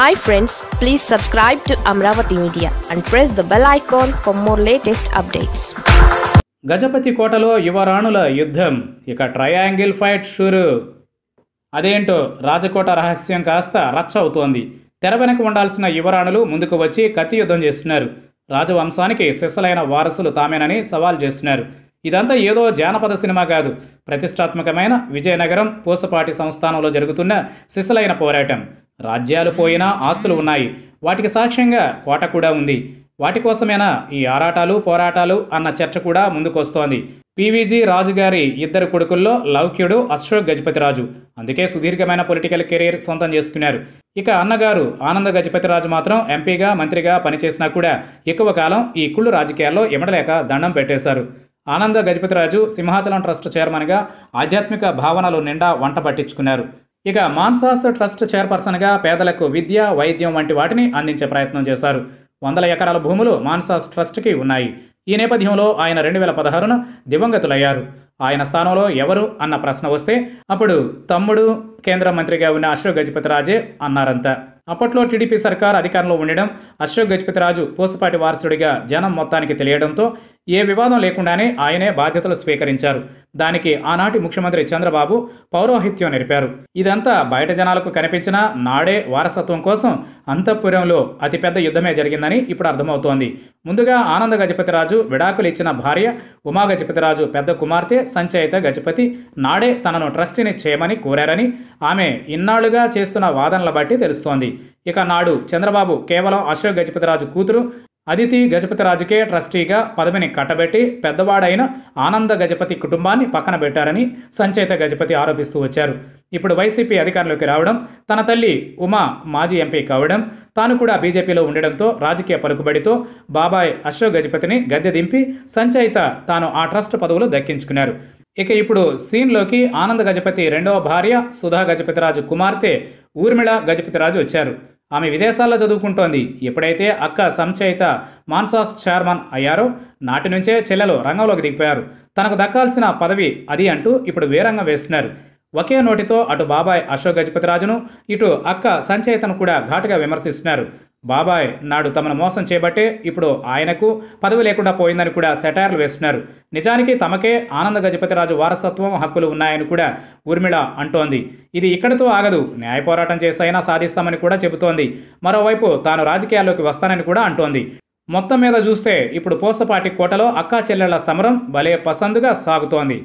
hi friends please subscribe to Amaravati media and press the bell icon for more latest updates Gajapati కోటలో యువరాణుల యుద్ధం ఇక triangle fight షూరు అదేంటో రాజకోట రహస్యం కాస్త రచ్చ అవుతోంది తెర వెనక ఉండాల్సిన యువరాణులు ముందుకు వచ్చి కత్తి యుద్ధం చేస్తున్నారు రాజవంశానికి శిశలైన వారసులు తామేనని సవాల్ చేస్తున్నారు ఇదంతా ఏదో జానపద సినిమా కాదు ప్రతిష్టాత్మకమైన విజయనగరం పూసపాటి సంస్థానంలో జరుగుతున్న శిశలైన పోరాటం రాజ్యాలు పోయినా ఆస్తులు ఉన్నాయి వాటికి సాక్ష్యంగా కోట కూడా ఉంది వాటి కోసమేనా ఈ ఆరాటాలు పోరాటాలు అన్న చర్చ కూడా ముందుకొస్తోంది పీవీజీ రాజుగారి ఇద్దరు కొడుకుల్లో లౌక్యుడు అశోక్ గజపతిరాజు అందుకే సుదీర్ఘమైన పొలిటికల్ కెరీర్ సొంతం చేసుకున్నారు ఇక అన్నగారు ఆనంద గజపతిరాజు మాత్రం ఎంపీగా మంత్రిగా పనిచేసినా కూడా ఎక్కువ కాలం ఈ కుళ్ళు రాజకీయాల్లో ఇమడలేక దండం పెట్టేశారు ఆనంద గజపతిరాజు సింహాచలం ట్రస్ట్ చైర్మన్గా ఆధ్యాత్మిక భావనలు నిండా వంట పట్టించుకున్నారు ఇక మాన్సాస్ ట్రస్ట్ చైర్పర్సన్గా పేదలకు విద్య వైద్యం వంటి వాటిని అందించే ప్రయత్నం చేశారు వందల ఎకరాల భూములు మాన్సాస్ ట్రస్ట్కి ఉన్నాయి ఈ నేపథ్యంలో ఆయన రెండు వేల పదహారున దివంగతులయ్యారు ఆయన స్థానంలో ఎవరు అన్న ప్రశ్న వస్తే అప్పుడు తమ్ముడు కేంద్ర మంత్రిగా ఉన్న అశోక్ గజపతిరాజే అన్నారంతా అప్పట్లో టీడీపీ సర్కార్ అధికారంలో ఉండడం అశోక్ గజపతిరాజు పూసపాటి వారసుడిగా జనం మొత్తానికి తెలియడంతో ఏ వివాదం లేకుండానే ఆయనే బాధ్యతలు స్వీకరించారు దానికి ఆనాటి ముఖ్యమంత్రి చంద్రబాబు పౌరోహిత్యం నేర్పారు ఇదంతా బయట జనాలకు కనిపించిన నాడే వారసత్వం కోసం అంతఃపురంలో అతిపెద్ద యుద్ధమే జరిగిందని ఇప్పుడు అర్థమవుతోంది ముందుగా ఆనంద గజపతిరాజు విడాకులు ఇచ్చిన భార్య ఉమా గజపతిరాజు పెద్ద కుమార్తె సంచయిత గజపతి నాడే తనను ట్రస్టీని చేయమని కోరారని ఆమె ఇన్నాళ్లుగా చేస్తున్న వాదనల బట్టి తెలుస్తోంది ఇక నాడు చంద్రబాబు కేవలం అశోక్ గజపతిరాజు కూతురు అదితి గజపతి రాజుకే ట్రస్టీగా పదవిని కట్టబెట్టి పెద్దవాడైన ఆనంద గజపతి కుటుంబాన్ని పక్కన పెట్టారని సంచేత గజపతి ఆరోపిస్తూ వచ్చారు ఇప్పుడు వైసీపీ అధికారంలోకి రావడం తన తల్లి ఉమా మాజీ ఎంపీ కావడం తాను కూడా బీజేపీలో ఉండడంతో రాజకీయ పలుకుబడితో బాబాయ్ అశోక్ గజపతిని గద్దె దింపి సంచేత తాను ఆ ట్రస్ట్ పదవులు దక్కించుకున్నారు ఇక ఇప్పుడు సీన్లోకి ఆనంద గజపతి రెండవ భార్య సుధా గజపతిరాజు కుమార్తె ఊర్మిళ గజపతిరాజు వచ్చారు ఆమె విదేశాల్లో చదువుకుంటోంది ఎప్పుడైతే అక్క సంచయిత మాన్సాస్ చైర్మన్ అయ్యారో నాటి నుంచే చెల్లెలు రంగంలోకి దిగిపోయారు తనకు దక్కాల్సిన పదవి అది అంటూ ఇప్పుడు వేరంగా వేస్తున్నారు ఒకే నోటితో అటు బాబాయ్ అశోక్ గజపతిరాజును ఇటు అక్క సంచయితను కూడా ఘాటుగా విమర్శిస్తున్నారు బాబాయ్ నాడు తమను మోసం చేపట్టే ఇప్పుడు ఆయనకు పదవి లేకుండా పోయిందని కూడా సెటైర్లు వేస్తున్నారు నిజానికి తమకే ఆనంద గజపతిరాజు వారసత్వం హక్కులు ఉన్నాయని కూడా ఊర్మిళ అంటోంది ఇది ఇక్కడితో ఆగదు న్యాయ పోరాటం చేసైనా సాధిస్తామని కూడా చెబుతోంది మరోవైపు తాను రాజకీయాల్లోకి వస్తానని కూడా అంటోంది మొత్తం మీద చూస్తే ఇప్పుడు పోసపాటి కోటలో అక్కా చెల్లెళ్ల సమరం భలే పసందుగా సాగుతోంది